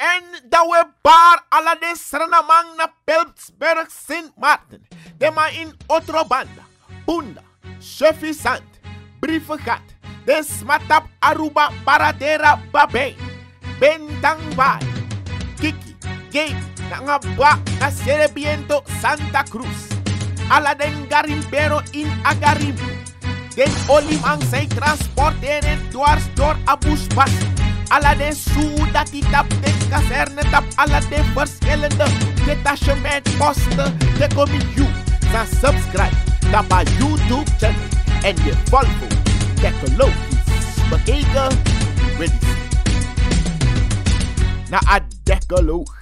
the dawe bar ala de sranamang na Peltsberg St. Martin. De in otro banda, bunda, sufficient, brievengat, de smatap aruba paradera babeng, bentang bay, kiki, gay, na ba na serebiento Santa Cruz. Ala den garimpero in agarimbo, den olimang say transporteren dwars door abus bassen. Alla den soldatitap, de kazernetap Alla de verschillende detachementposten De kom ik you, dan subscribe Tap mijn YouTube channel En je volgt Dekkelogisch bekeken Ready Naar een dekkeloog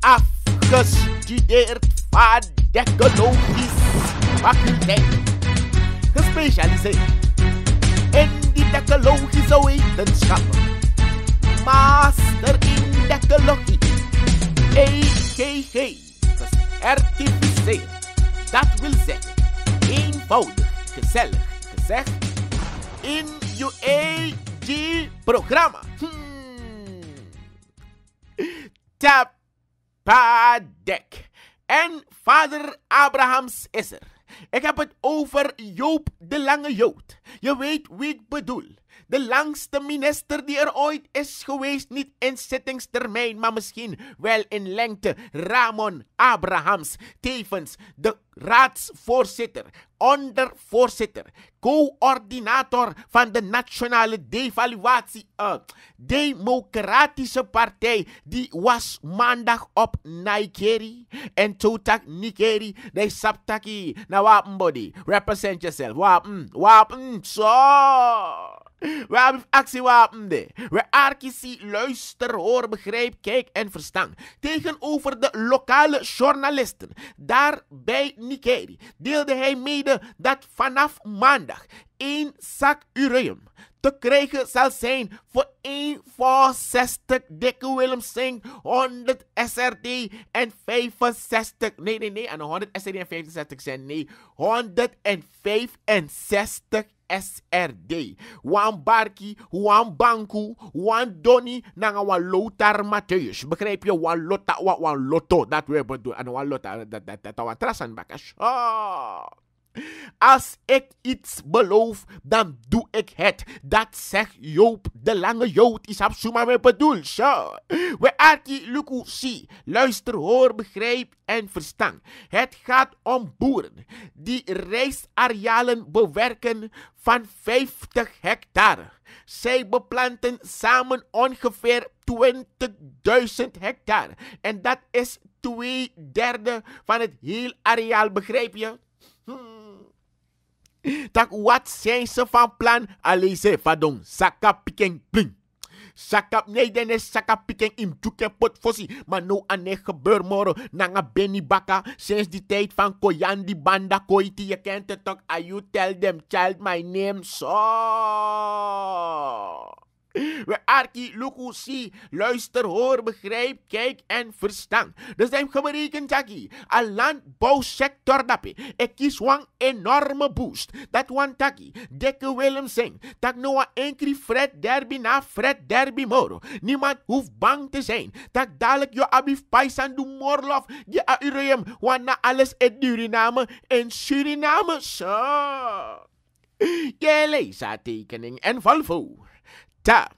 Afgestudeerd van dekkelogisch faculteit Gespecialiseerd in die dekologische wetenschappen. Master in dekologie. EGG, gecertificeerd. Dat wil zeggen, eenvoudig, gezellig gezegd, in je EG-programma. Hmm. Tapadek. En vader Abrahams is ik heb het over Joop de Lange Jood. Je weet wie ik bedoel. De langste minister die er ooit is geweest. Niet in zittingstermijn, maar misschien wel in lengte. Ramon Abrahams. Tevens de raadsvoorzitter, ondervoorzitter, coördinator van de Nationale Devaluatie, uh, Democratische Partij, die was maandag op Nigeria en totak Nigeria. de saptaki na wapenbody. Represent yourself, wapen, mm, wapen, zo! Mm, we hebben actiewapen de? We arkisie, luister, hoor, begrijp, kijk en verstaan. Tegenover de lokale journalisten, daar bij Nikeri, deelde hij mede dat vanaf maandag één zak ureum te krijgen zal zijn voor 1,60 dikke Willem Sink, 100 SRD en 65. Nee, nee, nee, aan 100 SRD en 65 zijn nee, 165 SRD. Wan Barki, Wan Banku, Wan Donny, nanga Wan Lothar Matthäus. Begrijp je? Wan Lotta, Wan Lotto, dat we doen. En Wan Lothar, dat dat dat dat dat Oh. Als ik iets beloof, dan doe ik het. Dat zegt Joop, de lange Jood, is zo we bedoel. Zo. We arti luku si. Luister, hoor, begrijp en verstaan. Het gaat om boeren die rijstarealen bewerken van 50 hectare. Zij beplanten samen ongeveer 20.000 hectare. En dat is twee derde van het heel areaal, begrijp je? Tak wat zijn ze van plan? Allee ze vadon. Saka piking pling. Saka, nee, den is saka piking im tjoeken pot fossi. Maar nou aan het gebeur morgen. Nanga Benny Baka Sinds die tijd van Koyandi Banda Koiti. Je kent het toch? you tell them child my name so. We arki, luku, luister, hoor, begrijp, kijk en verstaan. Dus zijn gemereken taki. Al landbouwsector dapi. Ik kies een enorme boost. Dat wan taki. Dikke Willem zing. Tak nou een keer Fred Derby na Fred Derby moro. Niemand hoeft bang te zijn. Tak dadelijk je abif paisan du morlof. Je want wanna alles et Suriname. En Suriname. Zo. Je leest tekening en volvo. top,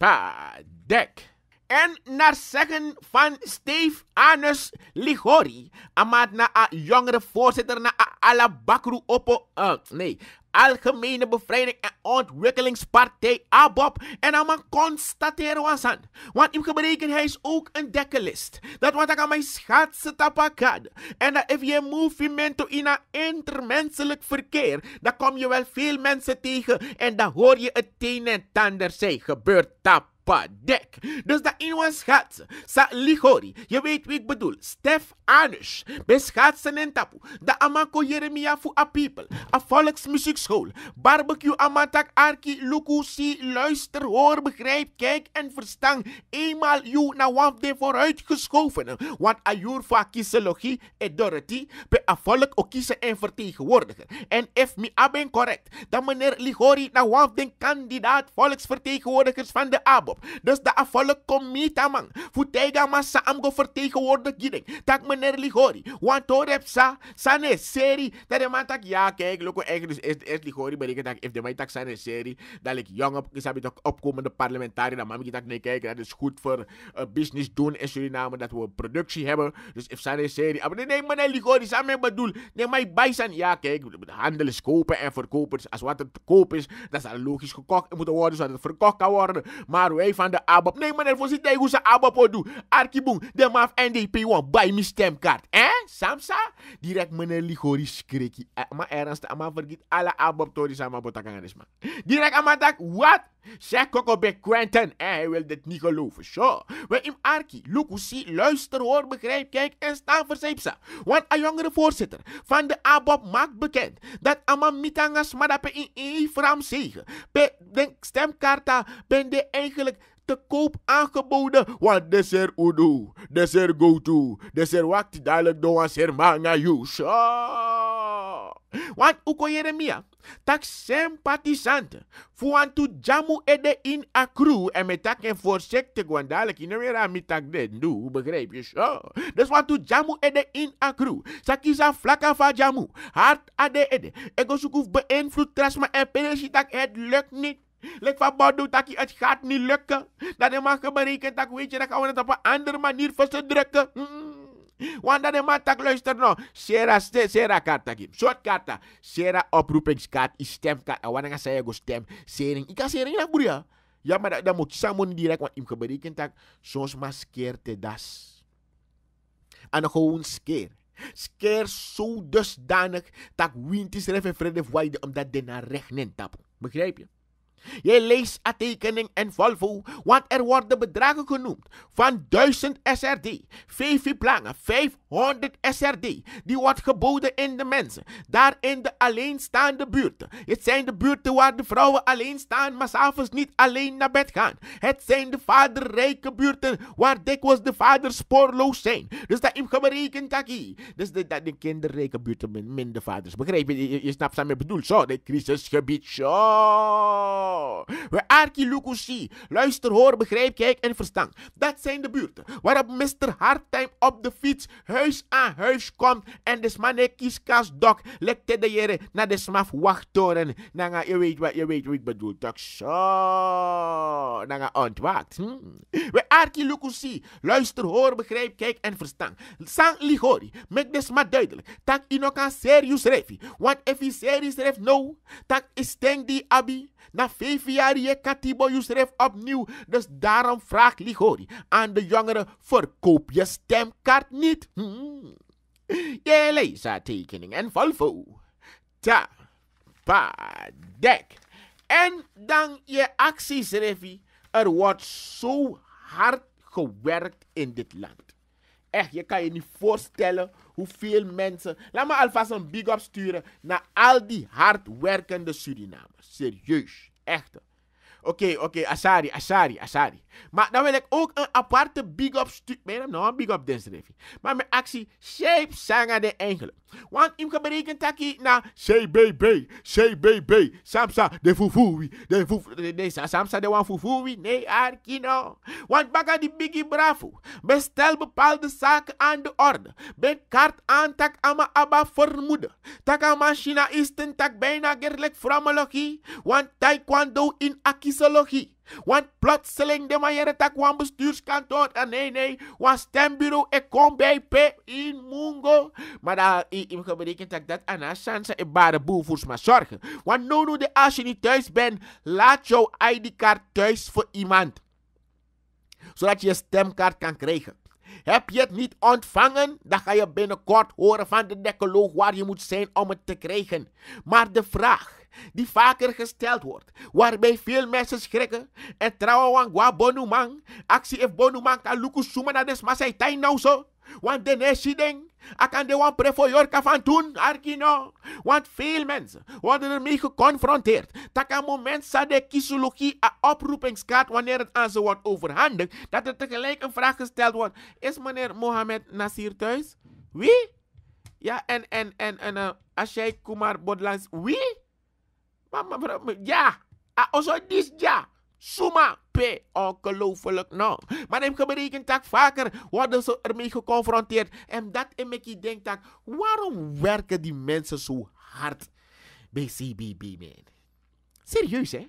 pod, deck. en naar zeggen van Steve Anus Ligori. Amaat na a jongere voorzitter na a Alabakru Oppo. Uh, nee, Algemene Bevrijding en Ontwikkelingspartij ABOP. En dan man constateren was aan. Want in gebreken hij is ook een dekkelist. Dat wat ik aan mijn schaatsen tapakad. En dat if je movimento in een intermenselijk verkeer. Dan kom je wel veel mensen tegen. En dan hoor je het een en tanden zijn gebeurt tap Padek. Dus dat was schaatsen. Sa ligori. Je weet wie ik bedoel. Stef Anus. Bij schaatsen en tapu. Da amako Jeremia fu a people. A volksmuziekschool. Barbecue amatak arki luku si luister hoor begrijp kijk en verstaan. Eenmaal you na wafde vooruitgeschoven. Want a jur va kieselogie et Dorothy. Pe a volk ook kiezen en vertegenwoordiger. En if mi aben correct. Dan meneer Ligori na den kandidaat volksvertegenwoordigers van de ABO op. Dus de afvallen kom mita man. Futega massa amgo vertegenwoordig gidding. Tak meneer Ligori. Want hoor heb sa, sane seri. Dat de man tak, ja kijk, loko eigenlijk dus eerst, Ligori ik dat if de mij tak sane seri. Dat ik jong op, is heb toch opkomende parlementariër. Dat mam ik dat nee kijk dat is goed voor eh, business doen in Suriname. Dat we productie hebben. Dus if sane serie ah, Maar nee, meneer Ligori, samen bedoel. Nee, mij bijzijn. Ja kijk, handel is kopen en verkopen. Dus als wat het te koop is, dat zal logisch gekocht moeten worden, zodat het verkocht kan worden. Maar wij van de ABAP. Nee, meneer, voor zit hoe ze ABAP doen. Arkibung, de maf NDP won, bij mijn stemkaart. Eh? Samsa? Direct meneer Ligori skriki. Eh, maar ernstig, maar vergeet alle ABAP-tories aan mijn botakangarisma. Direct aan mijn dak, wat? Zeg koko bij Quentin, hij wil dit niet geloven, zo. We im Arki, Lukusi, luister, hoor, begrijp, kijk en sta voor zeepsa. Want een jongere voorzitter van de ABOP maakt bekend dat Amam Mitangas Madape in Ifram zegen. Bij de stemkarta ben je eigenlijk te koop aangeboden. Want de ser udo, de ser go de ser wakti dadelijk doan ser manga you, want uko Jeremia, tak aan fuantu jamu ede in akru en met tak en voorzichtig, want in nou weer met tak de doe, begrijp je zo? Dus wantu jamu ede in akru, Sakiza flaka van jamu, hart ade ede, ego sukuf beïnvloed trasma en tak het lukt niet. Lek van bodu dat het gaat niet lukken. je mag berekenen Tak weet je, dat gaan we het op een andere manier versdrukken. drukken. Mm. Wanneer de man tak luister nou. Sera, sera karta kim. Short kata, Sera oproepingskaart is stem kat. wanneer ga je go stem? Sering. Ik kan sering lang boeria. Ja, maar dan moet samen direk. Want ik berekent dat soms maar skeer te das. En gewoon skeer. Skeer zo dusdanig dat wind is reven vrede waaide omdat de na recht neemt. Begrijp je? Je leest a tekening en Volvo, want er worden bedragen genoemd van 1000 SRD, VV Plangen, 500 SRD. Die wordt geboden in de mensen, daar in de alleenstaande buurten. Het zijn de buurten waar de vrouwen alleen staan, maar s'avonds niet alleen naar bed gaan. Het zijn de vaderrijke buurten waar dikwijls de vaders spoorloos zijn. Dus dat heeft berekend, Dus de, dat de kinderrijke buurten minder vaders. Begrijp je? Je, snapt wat ik bedoel. Zo, de crisisgebied, zo. Oh, we lukushi. Luister, hoor, begrijp, kijk en verstand. Dat zijn de buurten waarop Mr. Hardtime op de fiets huis aan huis komt en de smanek kieskas dok lekte de jere naar de smaf wachttoren. Nanga, je weet wat, je weet wat ik bedoel. Tak zo. Nanga ontwaakt. Hm? We lukushi. Luister, hoor, begrijp, kijk en verstand. Sang Ligori. Mek de smaf duidelijk. Tak inoka serious refi. Want if he serious ref no, tak is die abi. Na vijf jaar je opnieuw. Dus daarom vraagt Ligori aan de jongeren, verkoop je stemkaart niet. Hmm. Je Je tekening en Volvo. Ta, pa, dek. En dan je acties, Revi. Er wordt zo hard gewerkt in dit land. Echt, je kan je niet voorstellen hoeveel mensen. Laat me alvast een big up sturen naar al die hardwerkende Surinamers. Serieus. echte Oké, okay, oké, okay, Asari, Asari, Asari. Maar dan nou wil ik ook een aparte big up stuk. Mijn nog een big up desdrevi. Maar mijn actie Shape Sanga de Engelen. Want ik berekend dat ik na CBB, CBB, Samsa de fufuwi de Fufuwi, de Samsa de Wan fufuwi nee, Arkino. Want baga die biggie bravo. Bestel bepaalde zaken aan de orde. Ben kaart aan tak ama abba vermoeden. Tak ama China is ten tak bijna gerlijk Want taekwondo in akis kiesologie. Want plotseling de manier dat kwam bestuurskantoor. En eh, nee, nee. Want stembureau, ik kom bij P in Mungo. Maar dat ik betekent dat dat aan Sansa en bare boevoers maar zorgen. Want no, no, de, als je niet thuis bent, laat jouw ID-kaart thuis voor iemand. Zodat je je stemkaart kan krijgen. Heb je het niet ontvangen, dan ga je binnenkort horen van de decoloog waar je moet zijn om het te krijgen. Maar de vraag die vaker gesteld wordt, waarbij veel mensen schrikken en trouwen wa bonuman, actie if bonuman kan luku suma na des masai tai nou zo, want de I ding, akan de wan prefoyorka van toen, arkino, want veel mensen worden ermee geconfronteerd, dat een moment sa de kisuluki a oproepingskaart wanneer het aan ze wordt overhandigd, dat er tegelijk een vraag gesteld wordt, is meneer Mohamed Nasir thuis? Wie? Ja, en, en, en, en uh, als jij Kumar Bodlans, wie? Mama, mama ja. Ah, also dit ja. Suma P. Ongelooflijk nou. Maar neem gebreken, tak vaker worden ze ermee geconfronteerd. En dat in Mickey denkt dat, waarom werken die mensen zo hard bij CBB, man? Serieus, hè?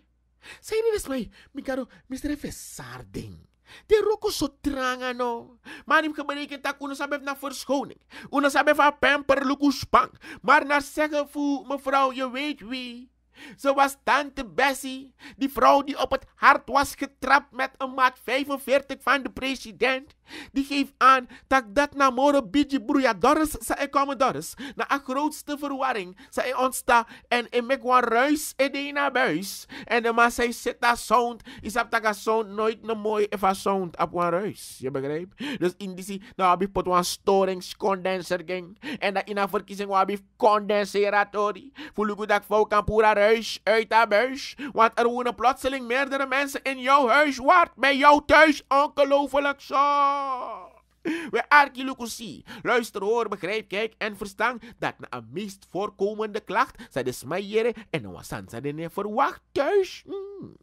Zijn er eens mee, Mikaro, Mr. Vessar ding. De roko so tranga no. Maar hem gebreken dat uno sabe na verschoning. Uno sabe van pamper luku spang. Maar naar zeggen voor mevrouw, je weet wie zo was tante Bessie, die vrouw die op het hart was getrapt met een maat 45 van de president. Die geeft aan dat dat na morgen bidje broeia dorres zijn komen dorres. Na een grootste verwarring zijn ontstaan en ik maak gewoon ruis in de buis. En de man zei zet dat sound. Is op dat sound nooit een mooi even sound op een ruis. Je begrijpt? Dus in die zin, nou heb ik pot een condenser ging. En dat in een verkiezing heb ik condenseratori. Voel ik dat ik kan pura ruis uit dat buis. Want er wonen plotseling meerdere mensen in jouw huis wat Bij jou thuis ongelooflijk zo. We arkilukusi. Luister, hoor, begrijp, kijk en verstaan dat na een meest voorkomende klacht zij de smijeren en een nou wasan zij de verwacht thuis. Mm.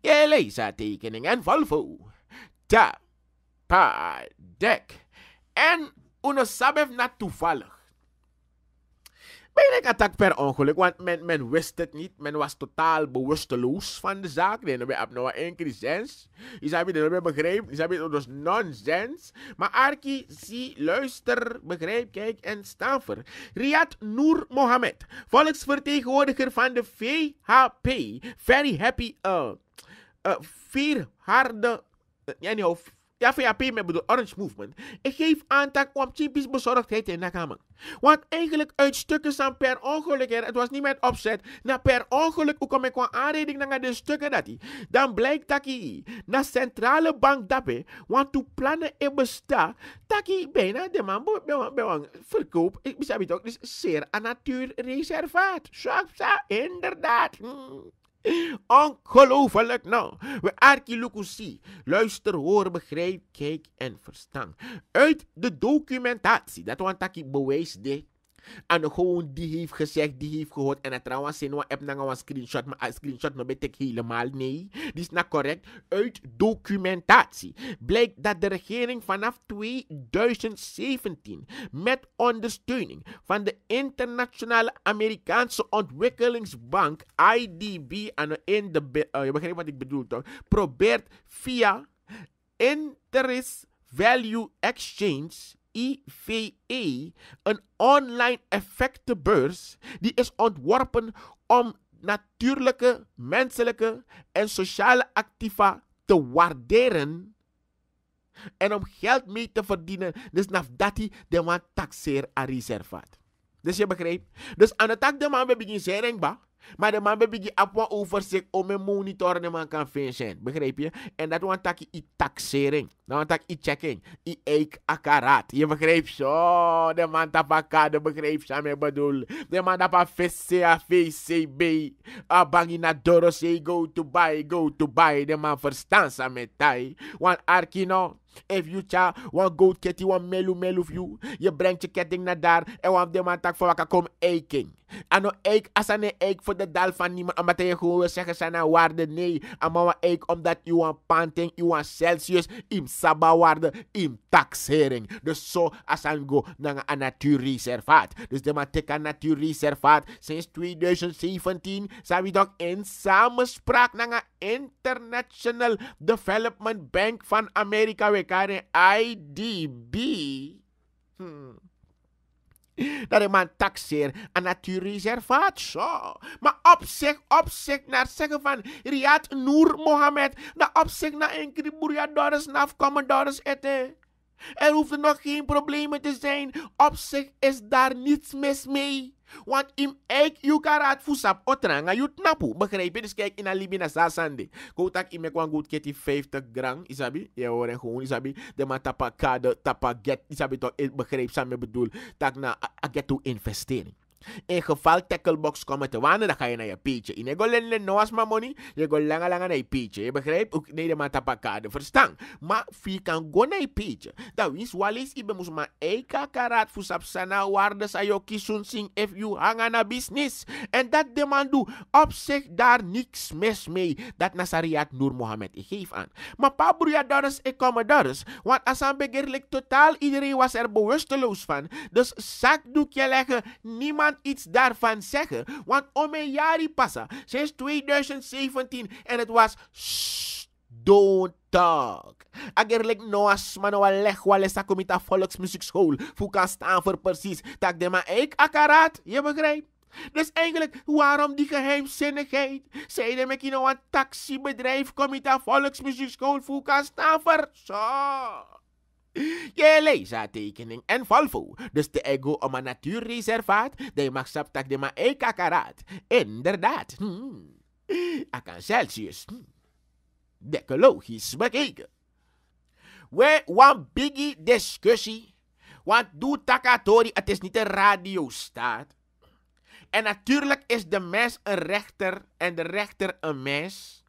Je leest haar tekening en valvo. Ta, pa, dek. En een sabef na toevallig attack per ongeluk, want men, men wist het niet. Men was totaal bewusteloos van de zaak. Nou, we hebben op nou één keer sens. Je zou het begrepen, je zou het dus nonsens. Maar Arki, zie, luister, begrijp, kijk en sta voor. Riyad Noor Mohamed. volksvertegenwoordiger van de VHP, Very Happy, uh, vier harde, eh, ja, uh, ja, VAP met bedoel Orange Movement. Ik geef aandacht om typisch bezorgdheid in kamer. Want eigenlijk uit stukken staan per ongeluk het was niet met opzet, na nou, per ongeluk, hoe kom ik qua aanreding naar de stukken dat die. Dan blijkt dat hij na centrale bank daarbij, want toe plannen in bestaan, dat die bijna de man bewang verkoop, ik besef het ook, dus zeer aan natuurreservaat. Zo, inderdaad. Hmm. Ongelooflijk nou. We arkilukusi. Luister, hoor, begrijp, kijk en verstand. Uit de documentatie. Dat want ik bewijs dit. En gewoon die heeft gezegd, die heeft gehoord. En het trouwens, ik nou heb nog een screenshot. Maar een screenshot no weet ik helemaal nee. Die is niet nou correct. Uit documentatie blijkt dat de regering vanaf 2017 met ondersteuning van de Internationale Amerikaanse Ontwikkelingsbank, IDB, en in de, eh, je begrijpt wat ik bedoel toch, probeert via interest value exchange IVE, een online effectenbeurs, die is ontworpen om natuurlijke, menselijke en sociale activa te waarderen en om geld mee te verdienen. Dus nafdati de man taxeer en reservaat. Dus je begrijpt? Dus aan de tak de man we beginnen zijn ba. Maar de man op een overzicht om een monitor te man kan vinden. Begrijp je? En dat want tak i taxering. Dat want tak i checking. I eik akaraat. Je begrijpt zo. De man tapa ka, begrijp je me bedoel. De man tapa VCA, be. Abangi na doro say go to buy, go to buy. De man verstaan sa me tai. Want arkino. If you cha, want gold ketty, want melu melu you. Je brengt je ketting naar daar. En want de man tak voor waka kom Ano als asane ik voor de dal van niemand. Omdat je gewoon wil zeggen zijn waarde. Nee. Amawa ik omdat je een panting, je een Celsius, im saba waarde, im taxering. Dus zo asan go dus naar een natuurreservaat. Dus de mateka natuurreservaat sinds 2017 zijn we toch in samenspraak met de International Development Bank van Amerika. We karen IDB. Hmm. dat de man taxeer aan natuurreservaat. Zo. Maar op zich, op zich, naar zeggen van Riyad Noor Mohammed, dat nou, op zich naar een kriboeria dollars naf afkomen dollars eten. Er hoeven nog geen problemen te zijn. Op zich is daar niets mis mee. Want im eik yu karat fusap otranga yu tnapu. Begrijp je? Dus kijk in alibina sasande. Koutak ime kwan goed keti 50 gram. Isabi? Je hoort gewoon. Isabi? De man tapa kade, tapa get. Isabi toch? Eh, begrijp samen bedoel. Tak na agetu investering. In geval tacklebox komen te wanen, dan ga je naar je pietje. In ego len no as money, je go langa langa naar je pietje. Je begrijpt? Ook nee, de man tapakade verstaan. Maar wie kan go naar je pietje? Dat wist walis, ibe moest maar eika karat voor sapsana sa ayo kisun sing if you aan business. En dat de man doe op zich daar niks mis mee. Dat Nasariat Noor Mohammed e ik geef aan. Maar pa broeia daris, ik e kom daris. Want als aan begeerlijk totaal iedereen was er bewusteloos van. Dus zakdoekje leggen, niemand kan iets daarvan zeggen, want om Omeyari Passa sinds 2017 en het was don't talk. Agerlijk noas manoa legwale sa komita volksmuziekschool. Voor kan staan voor precies. Tak de ma ik akaraat, je begrijpt? Dus eigenlijk, waarom die geheimzinnigheid? Zeiden me kino een taxibedrijf, komita volksmuziekschool, voor kan staan voor... Zo. Je leesa-tekening en Volvo. Dus de ego om een natuurreservaat. De mag saptak de ma e kakaraat. Inderdaad. Hmm. kan Celsius. Hmm. Decologisch bekeken. We want biggie discussie. Want doe takatori, het is niet een radiostaat. En natuurlijk is de mens een rechter en de rechter een mens.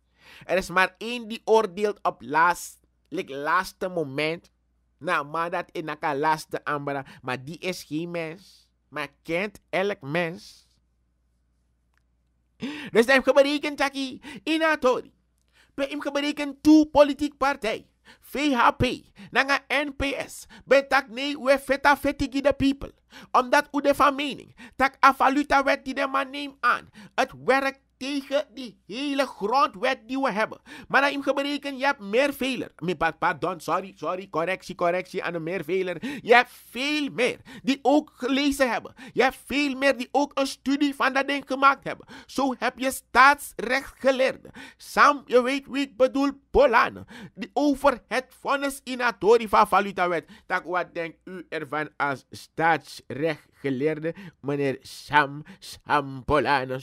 Er is maar één die oordeelt op laatst, like laatste moment. Nou, maar dat in elkaar laatste ambra. Maar die is geen mens. Maar kent elk mens. Dus dat heeft berekend, in Inatori. Bij hem berekend toe politiek partij. VHP, nanga NPS, ben tak nee we feta fetigi de people. Omdat u de van mening, tak a valuta wet die de man neem aan. Het werkt tegen die hele grondwet die we hebben. Maar daarin gebreken, je hebt meer veler. Pardon, sorry, sorry, correctie, correctie aan de meer veler. Je hebt veel meer die ook gelezen hebben. Je hebt veel meer die ook een studie van dat ding gemaakt hebben. Zo heb je staatsrecht geleerd. Sam, je weet wie ik bedoel, Bolan over het vonnis in Atoriva Valutawet. Tak, wat denkt u ervan als staatsrechtgeleerde meneer Sam Sam Bolan?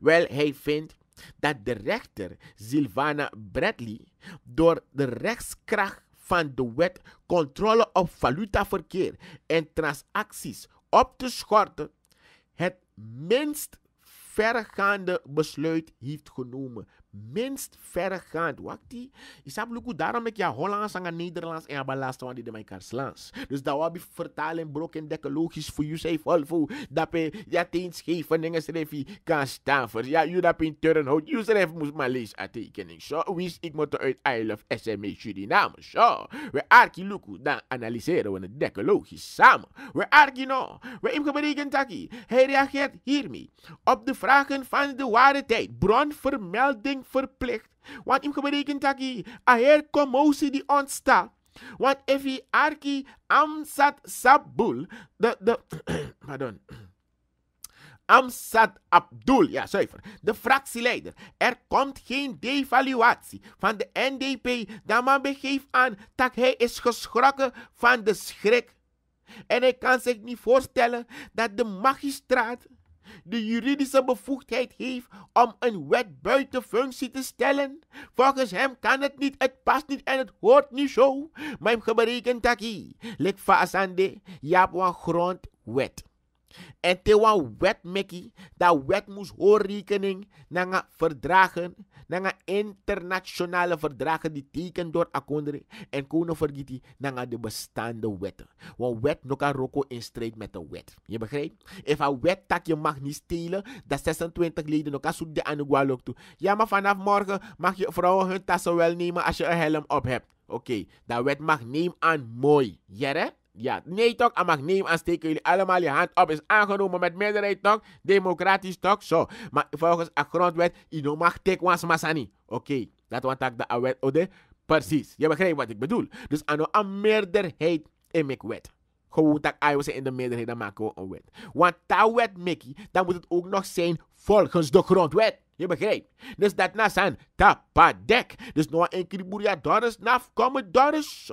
Wel, hij vindt dat de rechter Sylvana Bradley door de rechtskracht van de wet controle op valutaverkeer en transacties op te schorten het minst vergaande besluit heeft genomen minst verregaand. Wakti, isab luku daarom ik ja Hollands en Nederlands en dus ja last van die de mekaar slaans. Dus dat wabi vertalen broken en logisch voor jezelf al voor dat pe ja teens geven dingen schreef kan staan voor ja je dat in turn houdt je schreef moest maar lees tekening. zo wist ik moet uit I love SMA Suriname zo we arki luku dan analyseren we het decologisch samen we arki no we im gebreken taki hij reageert hiermee op de vragen van de ware tijd bronvermelding verplicht. Want ik berekent dat er commotie die ontstaat. Want if arki amsat sabul, de, de, pardon, amsat Abdul, ja zuiver, de fractieleider. Er komt geen devaluatie van de NDP. Dan men begeeft aan dat hij is geschrokken van de schrik. En hij kan zich niet voorstellen dat de magistraat de juridische bevoegdheid heeft om een wet buiten functie te stellen. Volgens hem kan het niet, het past niet en het hoort niet zo. Maar hem gebreken vast aan de jaap grondwet. En te wa wet meki, dat wet moet hoor rekening naar verdragen, naar internationale verdragen die teken door akondering. en kunnen vergeten naar de bestaande wetten. Want wet no kan roko in strijd met de wet. Je begrijpt? If een wet tak je mag niet stelen, dat 26 leden nog aan de anugualok toe. Ja, maar vanaf morgen mag je vrouwen hun tassen wel nemen als je een helm op hebt. Oké, okay. dat wet mag neem aan mooi. Jere? Ja, nee toch? En ah, mag neem aansteken jullie allemaal je hand op. Is aangenomen met meerderheid toch? Democratisch toch? Zo. Maar volgens de grondwet, je mag tekwans masani. Oké, okay. dat want ik de wet, Precies. Je begrijpt wat ik bedoel. Dus aan ah, nou, een meerderheid in mijn wet gewoon dat Iowa in de meerderheid, dan maken we een wet. Want dat wet, Mickey, dan moet het ook nog zijn volgens de grondwet. Je begrijpt? Dus dat na zijn tapadek. Dus nog een keer boeria dollars naf komen dollars.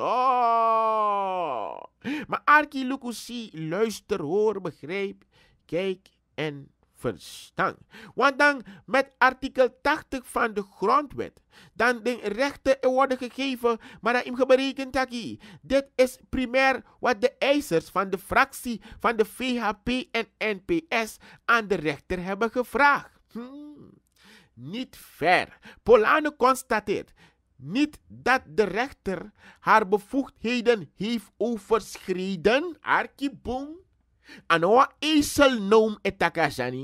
Maar Arki Lukusi, luister, hoor, begrijp. Kijk en verstand. Want dan met artikel 80 van de grondwet, dan de rechten worden gegeven, maar dat im berekend dat Dit is primair wat de eisers van de fractie van de VHP en NPS aan de rechter hebben gevraagd. Hmm. Niet ver. Polane constateert niet dat de rechter haar bevoegdheden heeft overschreden, arkiboom, Anoa ezelnoom etakasani.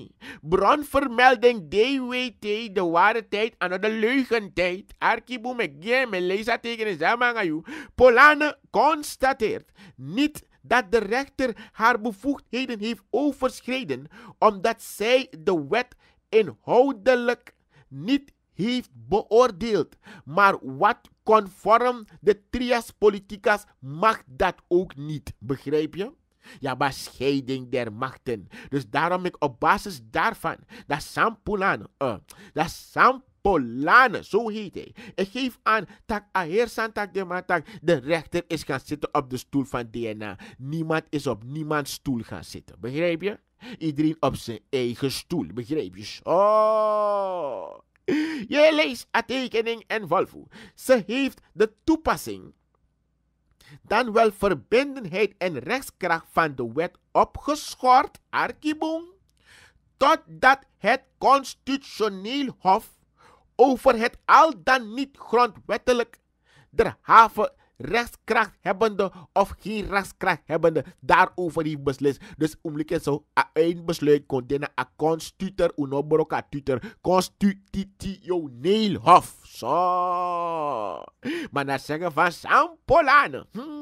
Bronvermelding DWT, de ware tijd, en de leugentijd. Arkibu me leesa tegen zamangayu. Polane constateert niet dat de rechter haar bevoegdheden heeft overschreden, omdat zij de wet inhoudelijk niet heeft beoordeeld. Maar wat conform de trias politicas mag dat ook niet, begrijp je? ja maar scheiding der machten. Dus daarom ik op basis daarvan, dat eh, Sampolane dat Sampulan, zo heet hij. Ik geef aan, tak heer santak de matak. De rechter is gaan zitten op de stoel van DNA. Niemand is op niemands stoel gaan zitten. Begrijp je? Iedereen op zijn eigen stoel. Begrijp je? Oh. Je leest aantekening en volvo. Ze heeft de toepassing dan wel verbindenheid en rechtskracht van de wet opgeschort, arkiboom, totdat het constitutioneel hof over het al dan niet grondwettelijk der haven Rechtskracht hebbende of geen rechtskracht hebbende daarover heeft beslist. Dus omlikken zo een besluit dienen a constituter unobroka tutor constitutioneel hof. Zo. Maar naar zeggen van Sampolane. Hmm.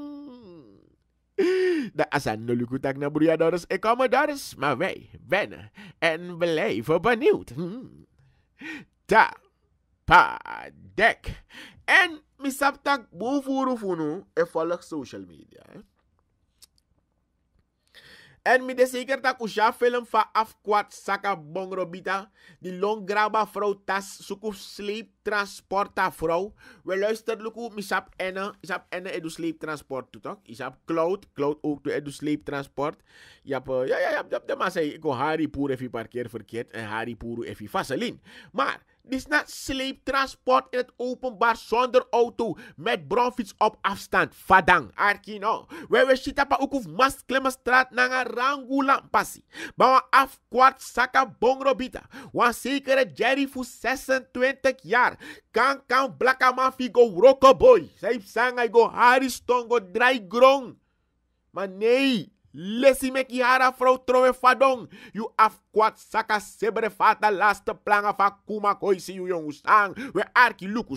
Dat is een nulke dag naar broeiadores. Ik kom er maar wij wennen en blijven benieuwd. Hmm. Daar deck! En misaptak bovoeren funu en volg social media. Eh. En mi de zeker film fa afkwat saka bongrobita. Die longgraba vrouw tas sukuf sleep transportafrouw, We luisteren luku misap enne. Isap enne edu sleeptransport tu toch? Isap cloud. Cloud ook tu edu transport. Jap, eh, ja, ja, ja. ja, de massa. Ik kon Harry Poer even parkeer verkeerd. En Harry Poer even vaseline. Maar... Dit is sleep transport in het openbaar zonder auto met bronfiets op afstand. Fadang, arkino. We we shita pa ukuf mas straat nanga rangulan pasi. Bawa af kwart saka bongrobita. Wan zekere Jerry voor 26 jaar. Kan kan blaka mafi go roko boy. Zij sanga go Haristong go dry grong. Maar nee. Lesi me ki hara vrouw trowe fadong. You af kwat saka sebre fata laste planga van kuma koi you sang. We arki luku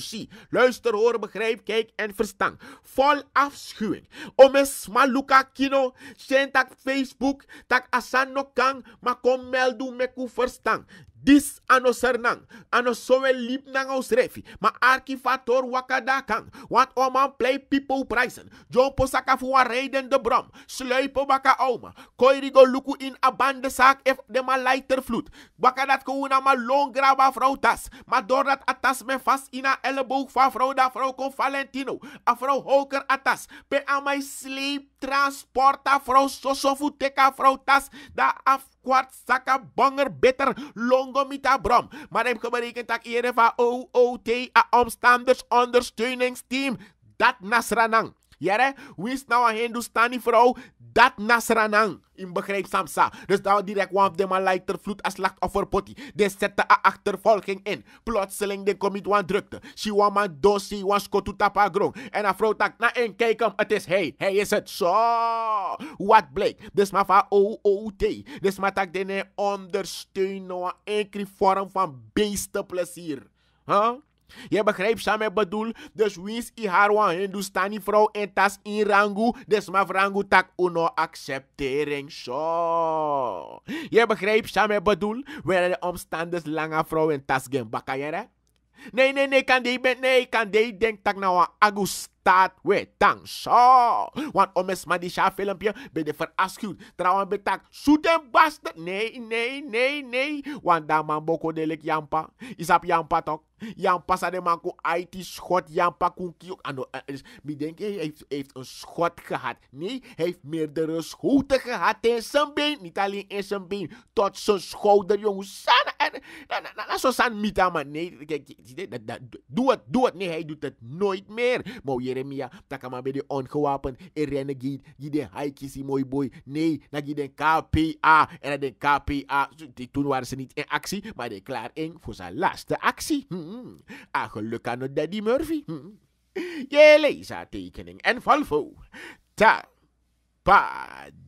Luister, hoor, begrijp, kijk en verstaan. Vol afschuwing. Om een sma luka kino. Zijn tak Facebook. Tak asan no kang. Maar kom meldu me ku verstaan dis ano sernang, ano sowe lip nang ausrefi. Ma ma arkifator wakada kang, wat oman play people prijzen, Jon posaka fuwa raiden de brom, sluipo baka oma, koirigo luku in abande saak ef de ma lighter flut baka dat kouna ma long graba vrouw tas, ma dat atas me vast ina elleboog van vrouw da vrouw kon Valentino, a vrouw hoker atas, pe amai sleep transporta vrouw sosofu teka vrouw tas da af kwart banger bitter longo mita brom. Maar heb berekend dat iedereen van OOT a omstanders ondersteuningsteam dat nasranang. Jere, wist nou een Hindustani vrouw dat nasranang. In begrijp Samsa. Dus daar direct want de man lijkt er vloed als potty. De zette a achtervolging in. Plotseling de commit wan drukte. She wan man dosi wan skotu tapa grong. En afro tak na en kijk hem. Het is hij. Hij is het. Zo. Wat bleek. Dus ma van OOT. Dus ma tak dene ondersteunen. Nou een vorm van beste plezier, Huh? Je begrijpt samen bedoel, dus wins i harwan Hindustani vrouw en tas in rangu, dus ma rangu tak uno acceptering so. Je begrijpt samen bedoel, wanneer de omstanders lange vrouw en tas gen bakayere? Nee, nee, nee, kan die, nee, kan die denk tak nou aan August staat weer dan Want om eens maar die filmpje ben je verafschuwd. Trouwens betak zoet en Nee, nee, nee, nee. Want dan man boko delik jampa. Isap jampa toch. Jampa sa de man IT schot. Jan kon kiok. Ik denk hij eh, heeft, een schot gehad. Nee, hij heeft meerdere schoten gehad in zijn been. Niet alleen in zijn been. Tot zijn schouder jongen. En eh, dat is zo'n san mita man. Nee, kijk. Doe het, doe het. Nee, hij doet het nooit meer. Maar je Jeremia, dat kan maar bij ongewapend, en rennen giet, giet de die mooi boy. Nee, dat giet de KPA. En de KPA, die, toen waren ze niet in actie, maar de klaar in voor zijn laatste actie. Hmm. Ah, geluk aan nou het Daddy Murphy. Hmm. Je hmm. leest haar tekening en Valvo. Ta, pa,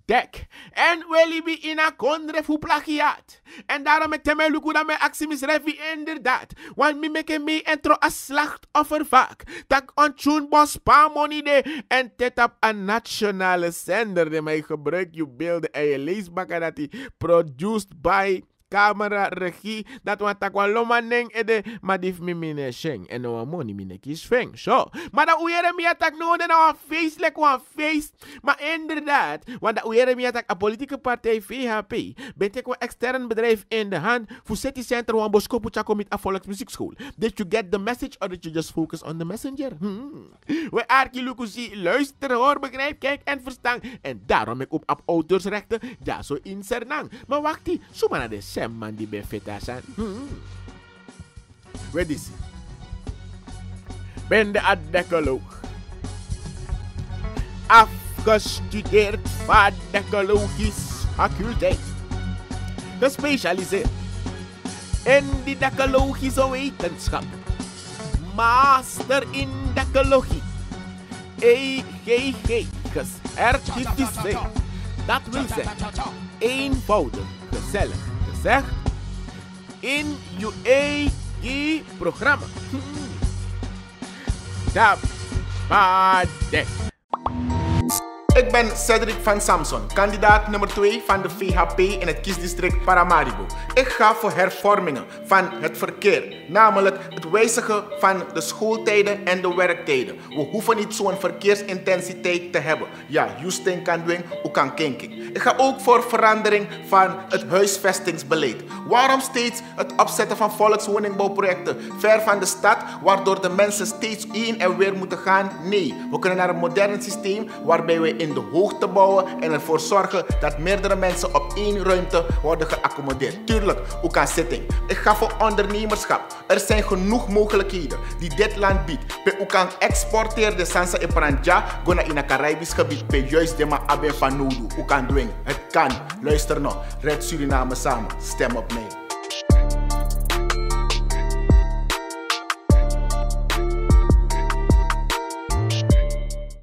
dek. En will ina kondre fu plagiaat. En daarom ik teme lukuda me actie misrevi inderdaad. Want mi meke me entro a slachtoffer vaak. Tak ontjoen bos pamonide. En op a nationale zender. De mij gebruik je beelden en je leesbakken dat die produced by camera, regie, dat wat tak loma neng ede, maar dief mi mine sheng, en no money mine kies feng, Maar dat uere mi atak no, en no feestelijk wan feest, maar inderdaad, want dat uere mi atak a politieke partij VHP, bent ik extern bedrijf in de hand, voor city center wan Bosco chako met a Did you get the message, or did you just focus on the messenger? Hmm. We Arki Lukusi, luister, hoor, begrijp, kijk en verstaan, en daarom ik op op auteursrechten, ja, zo in Sernang. Maar wacht, zo maar naar de Sem man di be fetasan. Hmm. Wedisi. Ben de adekoloog. Afgestudeerd vadekologisch faculteit. Gespecialiseerd in de dekologische wetenschap. Master in dekologie. EGG gecertificeerd. Dat wil zeggen, eenvoudig, gezellig certo? In your e programa. Tá, pade. Ik ben Cedric van Samson, kandidaat nummer 2 van de VHP in het kiesdistrict Paramaribo. Ik ga voor hervormingen van het verkeer, namelijk het wijzigen van de schooltijden en de werktijden. We hoeven niet zo'n verkeersintensiteit te hebben. Ja, Houston kan doen, ook kan kinking. Ik ga ook voor verandering van het huisvestingsbeleid. Waarom steeds het opzetten van volkswoningbouwprojecten ver van de stad, waardoor de mensen steeds heen en weer moeten gaan? Nee, we kunnen naar een modern systeem waarbij we in in de hoogte bouwen en ervoor zorgen dat meerdere mensen op één ruimte worden geaccommodeerd. Tuurlijk, ook aan zitting. Ik ga voor ondernemerschap. Er zijn genoeg mogelijkheden die dit land biedt. Pe kan exporteer de Sansa en Pranja gona in het Caribisch gebied. Pe juist de ma abe van Nudu. kan aan dwing. Het kan. Luister nog. Red Suriname samen. Stem op mij.